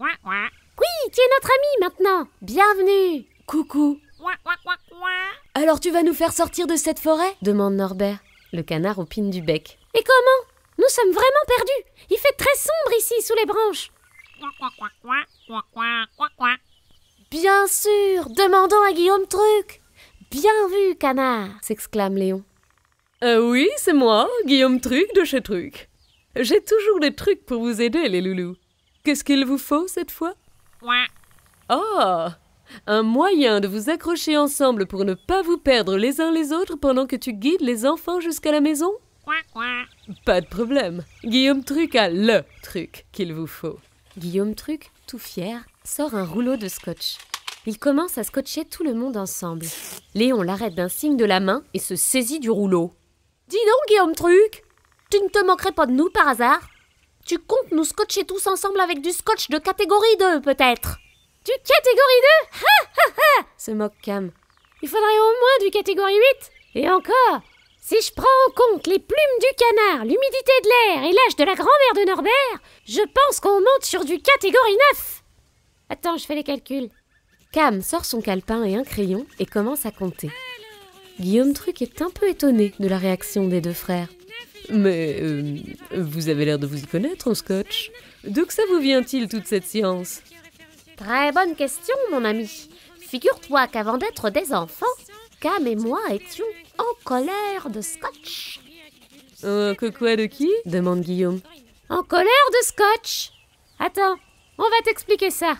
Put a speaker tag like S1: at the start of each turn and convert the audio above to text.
S1: Oui, tu es notre ami maintenant. Bienvenue. Coucou. Alors tu vas nous faire sortir de cette forêt demande Norbert. Le canard opine du bec. Et comment Nous sommes vraiment perdus. Il fait très sombre ici sous les branches. Bien sûr, demandons à Guillaume Truc. Bien vu, canard s'exclame Léon. Euh, oui, c'est moi, Guillaume Truc de chez Truc. J'ai toujours des trucs pour vous aider, les loulous. Qu'est-ce qu'il vous faut cette fois Oh Un moyen de vous accrocher ensemble pour ne pas vous perdre les uns les autres pendant que tu guides les enfants jusqu'à la maison Pas de problème. Guillaume Truc a LE truc qu'il vous faut. Guillaume Truc, tout fier, sort un rouleau de scotch. Il commence à scotcher tout le monde ensemble. Léon l'arrête d'un signe de la main et se saisit du rouleau. Dis donc, Guillaume Truc Tu ne te manquerais pas de nous par hasard tu comptes nous scotcher tous ensemble avec du scotch de catégorie 2, peut-être Du catégorie 2 Ha ha ha se moque Cam. Il faudrait au moins du catégorie 8 Et encore Si je prends en compte les plumes du canard, l'humidité de l'air et l'âge de la grand-mère de Norbert, je pense qu'on monte sur du catégorie 9 Attends, je fais les calculs. Cam sort son calepin et un crayon et commence à compter. Guillaume Truc est un peu étonné de la réaction des deux frères. Mais euh, vous avez l'air de vous y connaître en scotch. D'où que ça vous vient-il toute cette science Très bonne question, mon ami. Figure-toi qu'avant d'être des enfants, Cam et moi étions en colère de scotch. Euh, que quoi de qui demande Guillaume. En colère de scotch Attends, on va t'expliquer ça.